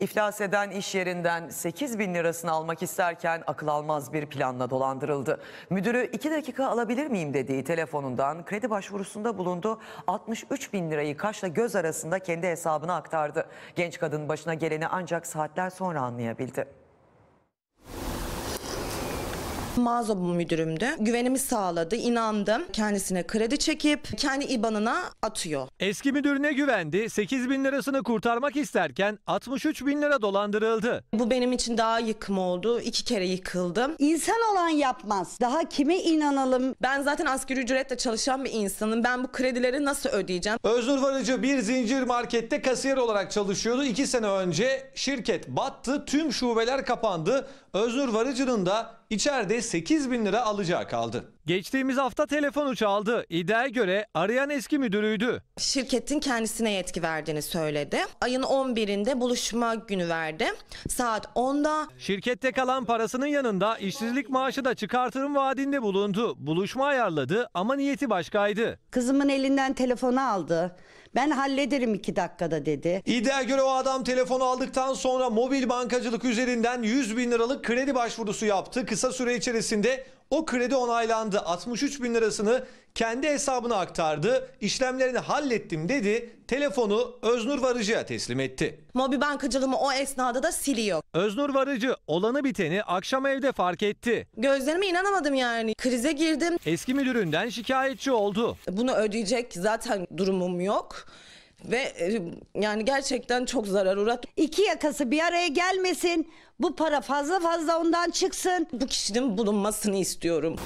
İflas eden iş yerinden 8 bin lirasını almak isterken akıl almaz bir planla dolandırıldı. Müdürü 2 dakika alabilir miyim dediği telefonundan kredi başvurusunda bulundu. 63 bin lirayı kaşla göz arasında kendi hesabına aktardı. Genç kadın başına geleni ancak saatler sonra anlayabildi. Mağaza müdürümdü. Güvenimi sağladı, inandım. Kendisine kredi çekip kendi IBAN'ına atıyor. Eski müdürüne güvendi, 8 bin lirasını kurtarmak isterken 63 bin lira dolandırıldı. Bu benim için daha yıkım oldu. İki kere yıkıldım. İnsan olan yapmaz. Daha kime inanalım? Ben zaten asgari ücretle çalışan bir insanım. Ben bu kredileri nasıl ödeyeceğim? Öznur Varıcı bir zincir markette kasiyer olarak çalışıyordu. İki sene önce şirket battı, tüm şubeler kapandı. Öznur Varıcı'nın da içeride 8 bin lira alacağı kaldı. Geçtiğimiz hafta telefon çaldı. İddiaya göre arayan eski müdürüydü. Şirketin kendisine yetki verdiğini söyledi. Ayın 11'inde buluşma günü verdi. Saat 10'da. Şirkette kalan parasının yanında işsizlik maaşı da çıkartırım vaadinde bulundu. Buluşma ayarladı ama niyeti başkaydı. Kızımın elinden telefonu aldı. Ben hallederim iki dakikada dedi. İddia göre o adam telefonu aldıktan sonra mobil bankacılık üzerinden 100 bin liralık kredi başvurusu yaptı. Kısa süre içerisinde o kredi onaylandı. 63 bin lirasını kendi hesabına aktardı. İşlemlerini hallettim dedi. Telefonu Öznur Varıcı'ya teslim etti. Mobi bankacılığımı o esnada da siliyor. Öznur Varıcı olanı biteni akşam evde fark etti. Gözlerime inanamadım yani. Krize girdim. Eski müdüründen şikayetçi oldu. Bunu ödeyecek zaten durumum yok. Ve e, yani gerçekten çok zarar uğrat. İki yakası bir araya gelmesin. Bu para fazla fazla ondan çıksın. Bu kişinin bulunmasını istiyorum.